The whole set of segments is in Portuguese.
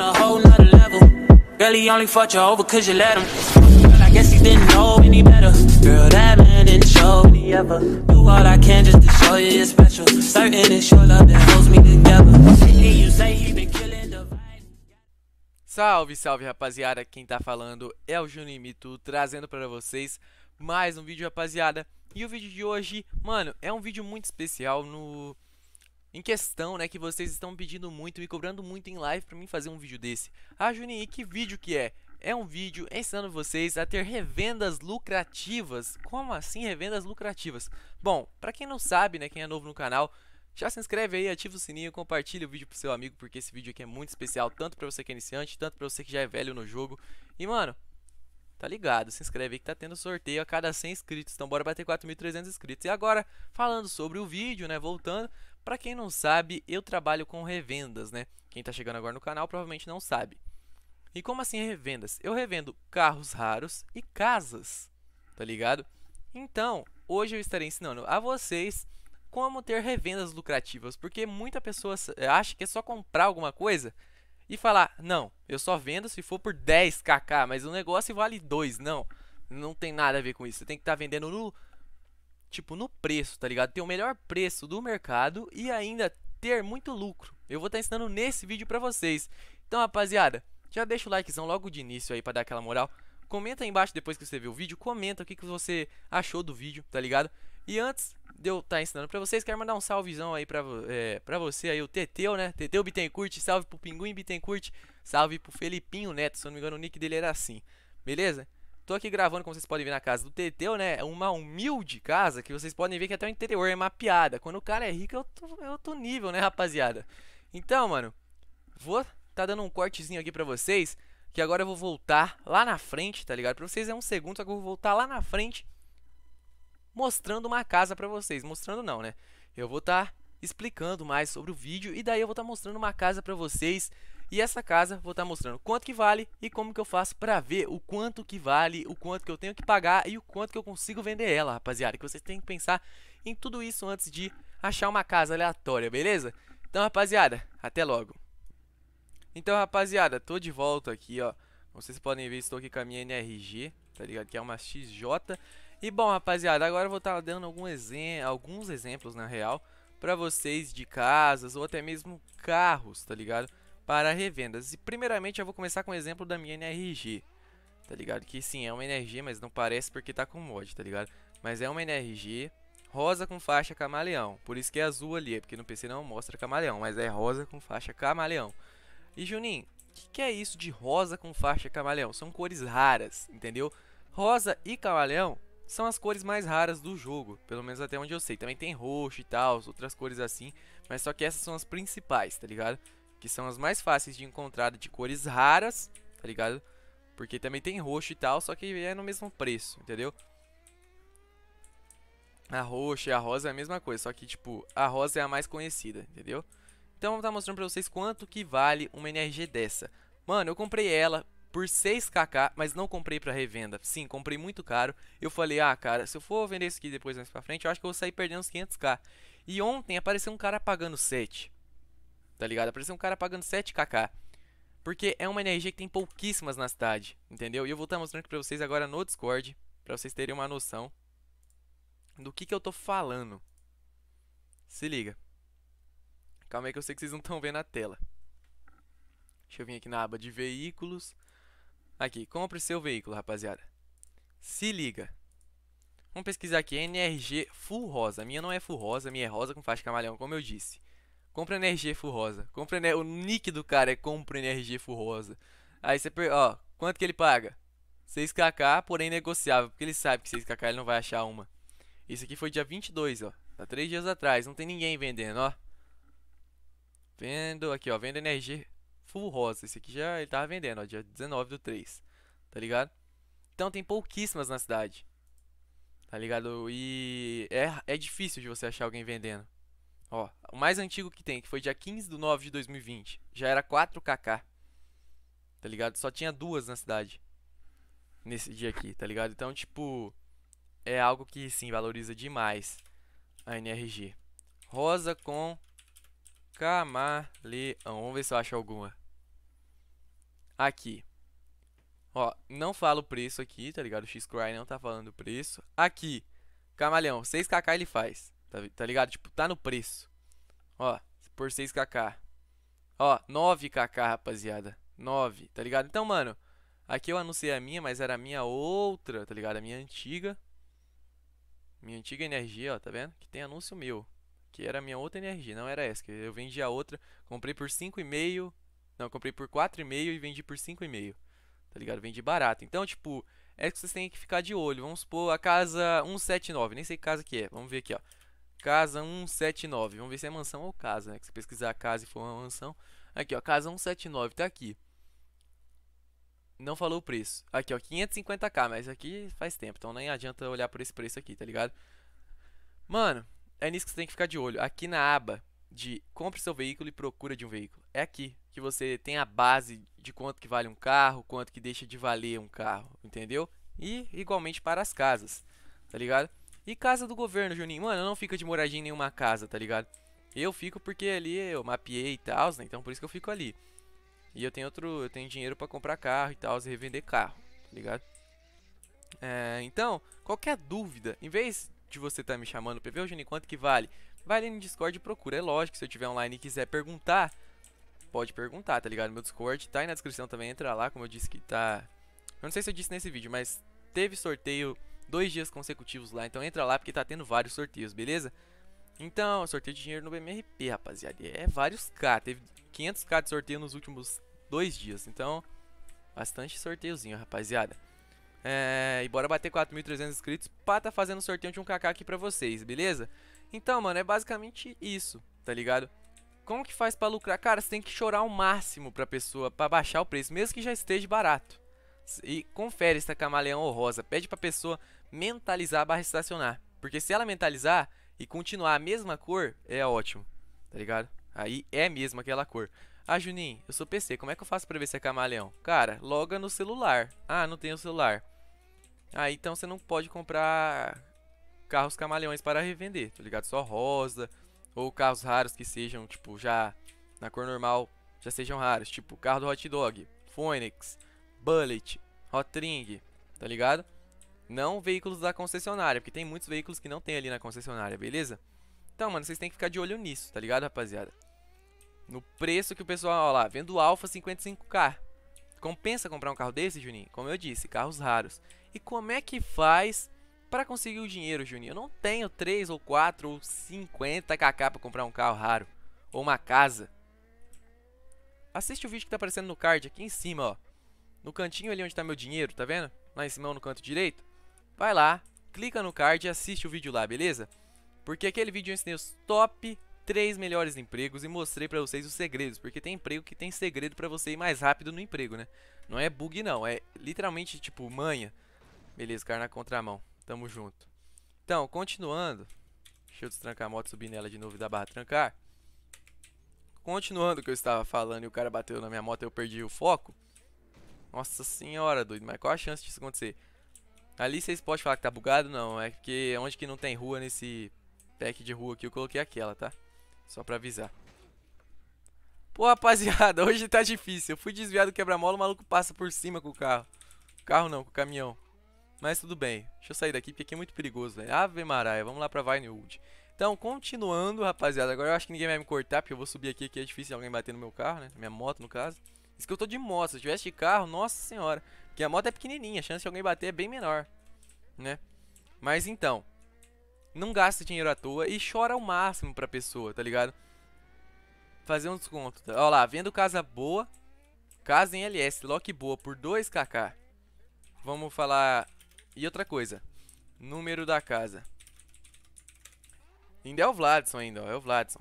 on a whole nother level. Girl, he only fought you over cause you let him. Girl, I guess he didn't know any better. Girl, that man didn't show ever. Do all I can just to show you it's special. Certain it's your love that holds me together. You say he been killing the Salve, salve rapaziada, quem tá falando é o Junimito, trazendo para vocês mais um vídeo rapaziada. E o vídeo de hoje, mano, é um vídeo muito especial no em questão, né, que vocês estão pedindo muito, me cobrando muito em live para mim fazer um vídeo desse. Ah, Juninho, que vídeo que é? É um vídeo ensinando vocês a ter revendas lucrativas. Como assim revendas lucrativas? Bom, para quem não sabe, né, quem é novo no canal, já se inscreve aí, ativa o sininho, compartilha o vídeo pro seu amigo, porque esse vídeo aqui é muito especial, tanto para você que é iniciante, tanto para você que já é velho no jogo. E, mano, tá ligado, se inscreve aí que tá tendo sorteio a cada 100 inscritos, então bora bater 4.300 inscritos. E agora, falando sobre o vídeo, né, voltando, para quem não sabe, eu trabalho com revendas, né? Quem está chegando agora no canal provavelmente não sabe. E como assim revendas? Eu revendo carros raros e casas, tá ligado? Então, hoje eu estarei ensinando a vocês como ter revendas lucrativas, porque muita pessoa eh, acha que é só comprar alguma coisa e falar: "Não, eu só vendo se for por 10kk, mas o negócio vale 2". Não, não tem nada a ver com isso. Você tem que estar tá vendendo no tipo, no preço, tá ligado? Ter o melhor preço do mercado e ainda ter muito lucro. Eu vou estar tá ensinando nesse vídeo pra vocês. Então, rapaziada, já deixa o likezão logo de início aí pra dar aquela moral. Comenta aí embaixo depois que você viu o vídeo, comenta o que, que você achou do vídeo, tá ligado? E antes de eu estar tá ensinando pra vocês, quero mandar um salvezão aí pra, é, pra você aí, o Teteu, né? Teteu Bittencourt, salve pro Pinguim Bittencourt, salve pro Felipinho Neto, se eu não me engano o nick dele era assim, beleza? Tô aqui gravando, como vocês podem ver, na casa do Teteu, né? É uma humilde casa que vocês podem ver que até o interior é mapeada. Quando o cara é rico, é outro, é outro nível, né, rapaziada? Então, mano, vou tá dando um cortezinho aqui pra vocês. Que agora eu vou voltar lá na frente, tá ligado? Pra vocês é um segundo, só que eu vou voltar lá na frente mostrando uma casa pra vocês. Mostrando não, né? Eu vou estar tá explicando mais sobre o vídeo e daí eu vou estar tá mostrando uma casa pra vocês e essa casa vou estar tá mostrando quanto que vale e como que eu faço para ver o quanto que vale, o quanto que eu tenho que pagar e o quanto que eu consigo vender ela, rapaziada. Que vocês têm que pensar em tudo isso antes de achar uma casa aleatória, beleza? Então, rapaziada, até logo. Então, rapaziada, tô de volta aqui, ó. vocês podem ver, estou aqui com a minha NRG, tá ligado? Que é uma XJ. E bom, rapaziada, agora eu vou estar tá dando algum exem alguns exemplos, na real, pra vocês de casas ou até mesmo carros, tá ligado? para revendas. E primeiramente eu vou começar com o um exemplo da minha NRG, tá ligado? Que sim, é uma NRG, mas não parece porque tá com mod, tá ligado? Mas é uma NRG rosa com faixa camaleão, por isso que é azul ali, é porque no PC não mostra camaleão, mas é rosa com faixa camaleão. E Juninho, o que, que é isso de rosa com faixa camaleão? São cores raras, entendeu? Rosa e camaleão são as cores mais raras do jogo, pelo menos até onde eu sei. Também tem roxo e tal, outras cores assim, mas só que essas são as principais, tá ligado? que são as mais fáceis de encontrar, de cores raras, tá ligado? Porque também tem roxo e tal, só que é no mesmo preço, entendeu? A roxa e a rosa é a mesma coisa, só que, tipo, a rosa é a mais conhecida, entendeu? Então, vou estar tá mostrando pra vocês quanto que vale uma NRG dessa. Mano, eu comprei ela por 6kk, mas não comprei pra revenda. Sim, comprei muito caro. Eu falei, ah, cara, se eu for vender isso aqui depois mais pra frente, eu acho que eu vou sair perdendo uns 500k. E ontem apareceu um cara pagando 7 tá ligado? Apareceu um cara pagando 7kk. Porque é uma energia que tem pouquíssimas na cidade, entendeu? E eu vou estar tá mostrando aqui pra vocês agora no Discord, pra vocês terem uma noção do que que eu tô falando. Se liga. Calma aí que eu sei que vocês não estão vendo a tela. Deixa eu vir aqui na aba de veículos. Aqui, compre seu veículo, rapaziada. Se liga. Vamos pesquisar aqui, NRG full rosa. A minha não é full rosa, a minha é rosa com faixa camalhão, como eu disse. Compra energia furrosa. Compra O nick do cara é compra energia furrosa. Aí você ó, quanto que ele paga? 6kk, porém negociável, porque ele sabe que 6kk ele não vai achar uma. Isso aqui foi dia 22, ó. Tá 3 dias atrás, não tem ninguém vendendo, ó. Vendo, aqui ó, vendo energia furrosa. Esse aqui já ele tava vendendo, ó, dia 19 do 3. Tá ligado? Então tem pouquíssimas na cidade. Tá ligado? E é, é difícil de você achar alguém vendendo. Ó, o mais antigo que tem, que foi dia 15 do 9 de 2020, já era 4kk. Tá ligado? Só tinha duas na cidade. Nesse dia aqui, tá ligado? Então, tipo, é algo que sim valoriza demais a NRG. Rosa com camaleão. Vamos ver se eu acho alguma. Aqui. Ó, não fala o preço aqui, tá ligado? O X-Cry não tá falando o preço. Aqui, camaleão, 6kk ele faz. Tá, tá ligado? Tipo, tá no preço. Ó, por 6kk. Ó, 9kk, rapaziada. 9, tá ligado? Então, mano, aqui eu anunciei a minha, mas era a minha outra, tá ligado? A minha antiga. Minha antiga energia, ó, tá vendo? Que tem anúncio meu. Que era a minha outra energia, não era essa. Que eu vendi a outra, comprei por 5,5. Não, comprei por 4,5 e vendi por 5,5. Tá ligado? Vendi barato. Então, tipo, é que vocês têm que ficar de olho. Vamos supor a casa 179. Nem sei que casa que é. Vamos ver aqui, ó. Casa 179. Vamos ver se é mansão ou casa, né? Se pesquisar casa e for uma mansão. Aqui, ó. Casa 179. Tá aqui. Não falou o preço. Aqui, ó. 550k. Mas aqui faz tempo. Então nem adianta olhar por esse preço aqui, tá ligado? Mano, é nisso que você tem que ficar de olho. Aqui na aba de compre seu veículo e procura de um veículo. É aqui que você tem a base de quanto que vale um carro, quanto que deixa de valer um carro, entendeu? E igualmente para as casas, tá ligado? E casa do governo, Juninho? Mano, eu não fico de moradia em nenhuma casa, tá ligado? Eu fico porque ali eu mapeei e tal, né? Então por isso que eu fico ali. E eu tenho outro, eu tenho dinheiro para comprar carro e tal, e revender carro, tá ligado? É, então, qualquer dúvida, em vez de você estar tá me chamando pra ver, Juninho, quanto que vale? Vai ali no Discord e procura, é lógico, se eu tiver online e quiser perguntar, pode perguntar, tá ligado? Meu Discord tá aí na descrição também, entra lá, como eu disse que tá... Eu não sei se eu disse nesse vídeo, mas teve sorteio dois dias consecutivos lá. Então entra lá porque tá tendo vários sorteios, beleza? Então, sorteio de dinheiro no BMRP, rapaziada. É vários K. Teve 500k de sorteio nos últimos dois dias. Então, bastante sorteiozinho, rapaziada. É, e bora bater 4.300 inscritos pra tá fazendo sorteio de um kk aqui pra vocês, beleza? Então, mano, é basicamente isso, tá ligado? Como que faz pra lucrar? Cara, você tem que chorar o máximo pra pessoa, pra baixar o preço, mesmo que já esteja barato. E confere essa camaleão rosa. Pede pra pessoa mentalizar a barra estacionar. Porque se ela mentalizar e continuar a mesma cor, é ótimo, tá ligado? Aí é mesmo aquela cor. Ah, Juninho, eu sou PC, como é que eu faço pra ver se é camaleão? Cara, loga no celular. Ah, não tenho celular. Ah, então você não pode comprar carros camaleões para revender, tá ligado? Só rosa, ou carros raros que sejam, tipo, já na cor normal, já sejam raros. Tipo, carro do Hot Dog, Phoenix, Bullet, Hot Ring, tá ligado? Não veículos da concessionária, porque tem muitos veículos que não tem ali na concessionária, beleza? Então, mano, vocês têm que ficar de olho nisso, tá ligado, rapaziada? No preço que o pessoal, ó lá, vendo o Alfa 55k. Compensa comprar um carro desse, Juninho? Como eu disse, carros raros. E como é que faz para conseguir o dinheiro, Juninho? Eu não tenho 3 ou 4 ou 50kk para comprar um carro raro. Ou uma casa. Assiste o vídeo que tá aparecendo no card aqui em cima, ó. No cantinho ali onde tá meu dinheiro, tá vendo? Lá em cima no canto direito vai lá, clica no card e assiste o vídeo lá, beleza? Porque aquele vídeo eu ensinei os top 3 melhores empregos e mostrei pra vocês os segredos, porque tem emprego que tem segredo pra você ir mais rápido no emprego, né? Não é bug não, é literalmente tipo manha. Beleza, cara na contramão, tamo junto. Então, continuando, deixa eu destrancar a moto, subir nela de novo e dar barra trancar. Continuando o que eu estava falando e o cara bateu na minha moto e eu perdi o foco. Nossa senhora, doido, mas qual a chance disso acontecer? Ali vocês podem falar que tá bugado, não. É porque onde que não tem rua nesse pack de rua aqui, eu coloquei aquela, tá? Só pra avisar. Pô, rapaziada, hoje tá difícil. Eu fui desviado do quebra-mola, o maluco passa por cima com o carro. Carro não, com o caminhão. Mas tudo bem. Deixa eu sair daqui, porque aqui é muito perigoso, velho. Ave Maraia, vamos lá pra Vinewood. Então, continuando, rapaziada. Agora eu acho que ninguém vai me cortar, porque eu vou subir aqui, que é difícil alguém bater no meu carro, né? Minha moto, no caso. Isso que eu tô de moto. Se eu tivesse de carro, nossa senhora. Porque a moto é pequenininha, a chance de alguém bater é bem menor, né? Mas então, não gasta dinheiro à toa e chora o máximo pra pessoa, tá ligado? Fazer um desconto. Tá? Ó lá, vendo casa boa, casa em LS, lock boa por 2kk. Vamos falar... E outra coisa, número da casa. Ainda é o Vladson ainda, ó, é o Vladson.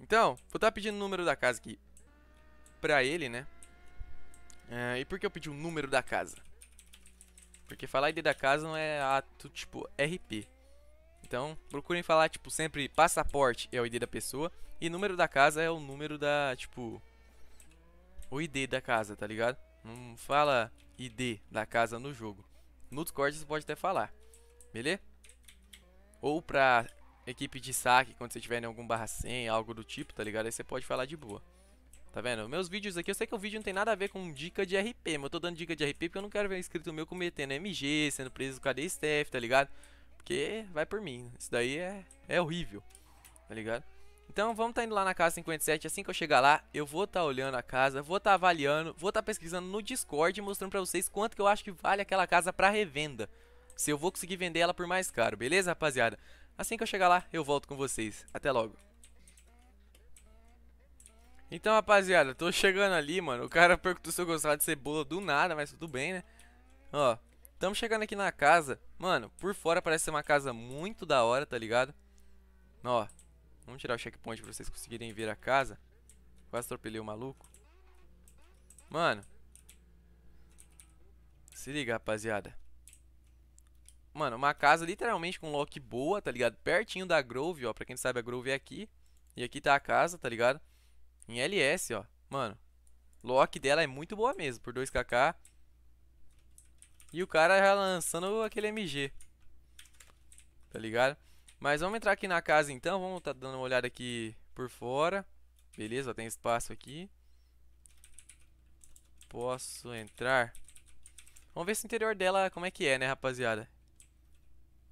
Então, vou estar tá pedindo o número da casa aqui pra ele, né? É, e por que eu pedi o número da casa? Porque falar ID da casa não é ato tipo RP. Então, procurem falar tipo sempre passaporte é o ID da pessoa e número da casa é o número da, tipo, o ID da casa, tá ligado? Não fala ID da casa no jogo. No Discord você pode até falar, beleza? Ou pra equipe de saque, quando você tiver em algum barra 100, algo do tipo, tá ligado? Aí você pode falar de boa. Tá vendo? Meus vídeos aqui, eu sei que o vídeo não tem nada a ver com dica de RP, mas eu tô dando dica de RP porque eu não quero ver inscrito meu cometendo MG, sendo preso com a staff, tá ligado? Porque vai por mim. Isso daí é, é horrível, tá ligado? Então vamos tá indo lá na casa 57, assim que eu chegar lá, eu vou tá olhando a casa, vou tá avaliando, vou tá pesquisando no Discord, mostrando pra vocês quanto que eu acho que vale aquela casa pra revenda. Se eu vou conseguir vender ela por mais caro, beleza rapaziada? Assim que eu chegar lá, eu volto com vocês. Até logo. Então, rapaziada, tô chegando ali, mano. O cara perguntou se eu gostava de cebola do nada, mas tudo bem, né? Ó, tamo chegando aqui na casa. Mano, por fora parece ser uma casa muito da hora, tá ligado? Ó, vamos tirar o checkpoint pra vocês conseguirem ver a casa. Quase atropelei o maluco. Mano. Se liga, rapaziada. Mano, uma casa literalmente com lock boa, tá ligado? Pertinho da Grove, ó. Pra quem sabe, a Grove é aqui. E aqui tá a casa, tá ligado? Em LS, ó. Mano, lock dela é muito boa mesmo, por 2kk. E o cara já lançando aquele MG. Tá ligado? Mas vamos entrar aqui na casa então, vamos tá dando uma olhada aqui por fora. Beleza, tem espaço aqui. Posso entrar? Vamos ver se o interior dela, como é que é, né, rapaziada?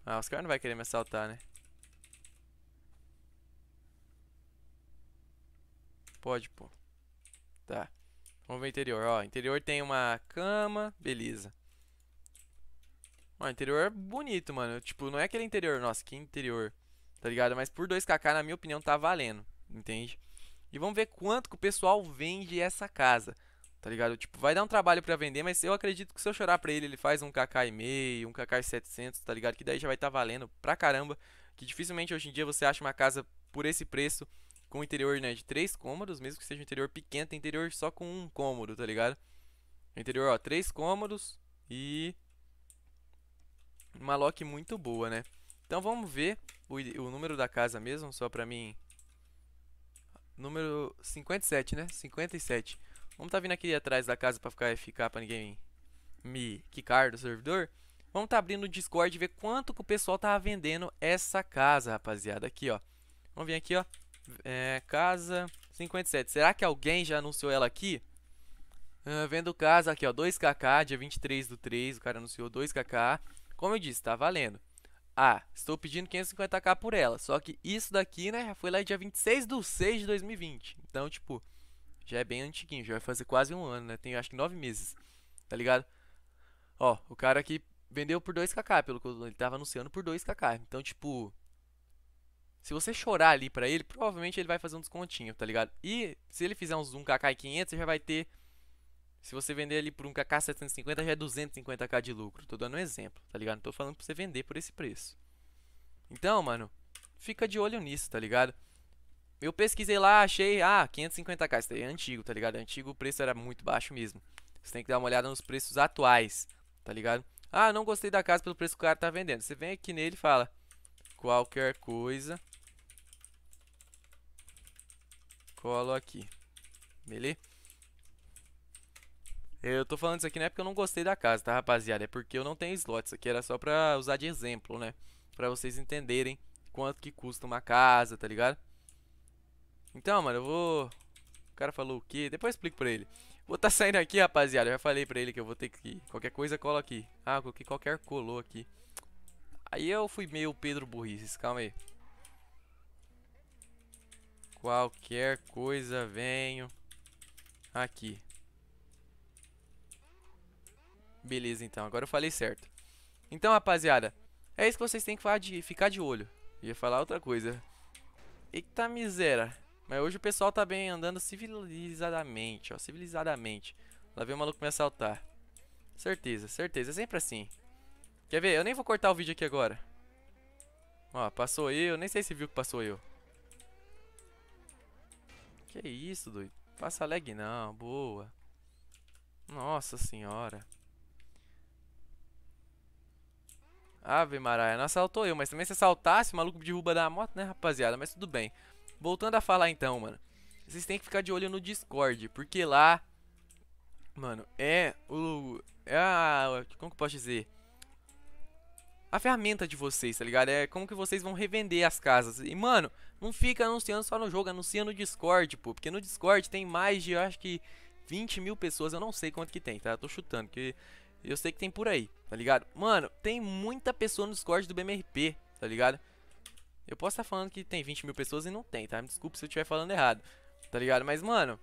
Ah, os caras não vão querer me assaltar, né? Pode, pô. Tá. Vamos ver interior, ó. Interior tem uma cama, beleza. Ó, interior é bonito, mano. Tipo, não é aquele interior, nossa, que interior. Tá ligado? Mas por 2kk, na minha opinião, tá valendo. Entende? E vamos ver quanto que o pessoal vende essa casa. Tá ligado? Tipo, vai dar um trabalho pra vender, mas eu acredito que se eu chorar pra ele, ele faz um kk e meio, um kk e 700, tá ligado? Que daí já vai estar tá valendo pra caramba. Que dificilmente hoje em dia você acha uma casa por esse preço com o interior, né, de três cômodos, mesmo que seja um interior pequeno, tem interior só com um cômodo, tá ligado? Interior, ó, três cômodos e uma lock muito boa, né? Então vamos ver o, o número da casa mesmo, só pra mim. Número 57, né? 57. Vamos tá vindo aqui atrás da casa pra ficar FK pra ninguém me quicar do servidor. Vamos tá abrindo o Discord e ver quanto que o pessoal tá vendendo essa casa, rapaziada. Aqui, ó. Vamos vir aqui, ó. É, casa 57. Será que alguém já anunciou ela aqui? Uh, vendo casa aqui, ó. 2kk, dia 23 do 3. O cara anunciou 2kk. Como eu disse, tá valendo. Ah, estou pedindo 550k por ela. Só que isso daqui, né, já foi lá dia 26 do 6 de 2020. Então, tipo, já é bem antiguinho. Já vai fazer quase um ano, né? Tem, acho que, 9 meses. Tá ligado? Ó, o cara aqui vendeu por 2kk, pelo que ele tava anunciando por 2kk. Então, tipo, se você chorar ali pra ele, provavelmente ele vai fazer um descontinho, tá ligado? E se ele fizer uns 1kk e 500, você já vai ter... Se você vender ali por 1kk 750, já é 250k de lucro. Tô dando um exemplo, tá ligado? Não tô falando pra você vender por esse preço. Então, mano, fica de olho nisso, tá ligado? Eu pesquisei lá, achei, ah, 550k, isso daí é antigo, tá ligado? É antigo o preço era muito baixo mesmo. Você tem que dar uma olhada nos preços atuais, tá ligado? Ah, não gostei da casa pelo preço que o cara tá vendendo. Você vem aqui nele e fala qualquer coisa Colo aqui. Beleza? Eu tô falando isso aqui não é porque eu não gostei da casa, tá, rapaziada? É porque eu não tenho slot. Isso aqui era só pra usar de exemplo, né? Pra vocês entenderem quanto que custa uma casa, tá ligado? Então, mano, eu vou... O cara falou o quê? Depois eu explico pra ele. Vou tá saindo aqui, rapaziada. Eu já falei pra ele que eu vou ter que... Qualquer coisa, colo aqui. Ah, coloquei qualquer colou aqui. Aí eu fui meio Pedro Burrice. Calma aí. Qualquer coisa venho aqui. Beleza, então. Agora eu falei certo. Então, rapaziada, é isso que vocês têm que falar de ficar de olho. Ia falar outra coisa. Eita miséria. Mas hoje o pessoal tá bem andando civilizadamente, ó. Civilizadamente. Lá vem o maluco me assaltar. Certeza, certeza. É sempre assim. Quer ver? Eu nem vou cortar o vídeo aqui agora. Ó, passou eu. Nem sei se viu que passou eu. Que é isso, doido. Faça lag não, boa. Nossa senhora. Ave Maraia, não assaltou eu, mas também se assaltasse, o maluco derruba da moto, né, rapaziada? Mas tudo bem. Voltando a falar então, mano. Vocês têm que ficar de olho no Discord, porque lá... Mano, é o... É a... Como que eu posso dizer? A ferramenta de vocês, tá ligado? É como que vocês vão revender as casas. E, mano, não fica anunciando só no jogo, anuncia no Discord, pô. Porque no Discord tem mais de, eu acho que 20 mil pessoas. Eu não sei quanto que tem, tá? Eu tô chutando, que eu sei que tem por aí, tá ligado? Mano, tem muita pessoa no Discord do BMRP, tá ligado? Eu posso estar tá falando que tem 20 mil pessoas e não tem, tá? Me desculpe se eu estiver falando errado, tá ligado? Mas, mano,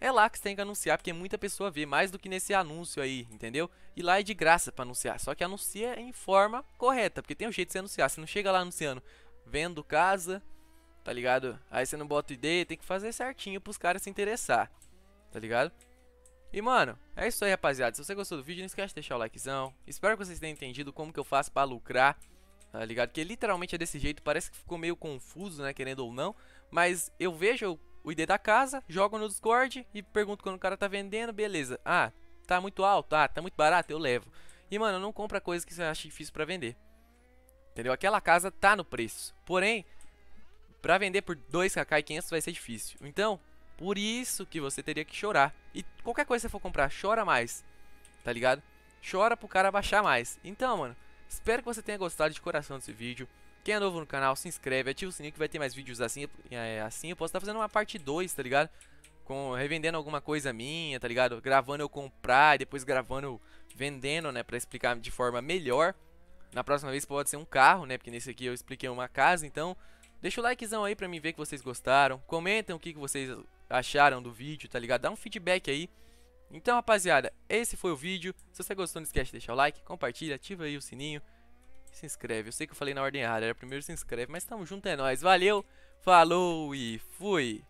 é lá que você tem que anunciar, porque muita pessoa vê, mais do que nesse anúncio aí, entendeu? E lá é de graça para anunciar, só que anuncia em forma correta, porque tem um jeito de você anunciar, você não chega lá anunciando vendo casa, tá ligado? Aí você não bota ideia, tem que fazer certinho pros caras se interessar, tá ligado? E mano, é isso aí rapaziada, se você gostou do vídeo não esquece de deixar o likezão Espero que vocês tenham entendido como que eu faço pra lucrar Tá ligado? Que literalmente é desse jeito, parece que ficou meio confuso, né, querendo ou não Mas eu vejo o ID da casa, jogo no Discord e pergunto quando o cara tá vendendo, beleza Ah, tá muito alto, ah, tá muito barato, eu levo E mano, não compra coisa que você acha difícil pra vender Entendeu? Aquela casa tá no preço. Porém, para vender por 2kk e 500 vai ser difícil. Então, por isso que você teria que chorar. E qualquer coisa que você for comprar, chora mais. Tá ligado? Chora pro cara baixar mais. Então, mano, espero que você tenha gostado de coração desse vídeo. Quem é novo no canal, se inscreve, ativa o sininho que vai ter mais vídeos assim. É, assim eu posso estar tá fazendo uma parte 2, tá ligado? Com, revendendo alguma coisa minha, tá ligado? Gravando eu comprar e depois gravando vendendo, né? Pra explicar de forma melhor. Na próxima vez pode ser um carro, né? Porque nesse aqui eu expliquei uma casa, então... Deixa o likezão aí pra mim ver que vocês gostaram. Comentem o que, que vocês acharam do vídeo, tá ligado? Dá um feedback aí. Então, rapaziada, esse foi o vídeo. Se você gostou, não esquece de deixar o like, compartilha, ativa aí o sininho e se inscreve. Eu sei que eu falei na ordem errada, era primeiro se inscreve, mas tamo junto, é nóis. Valeu, falou e fui!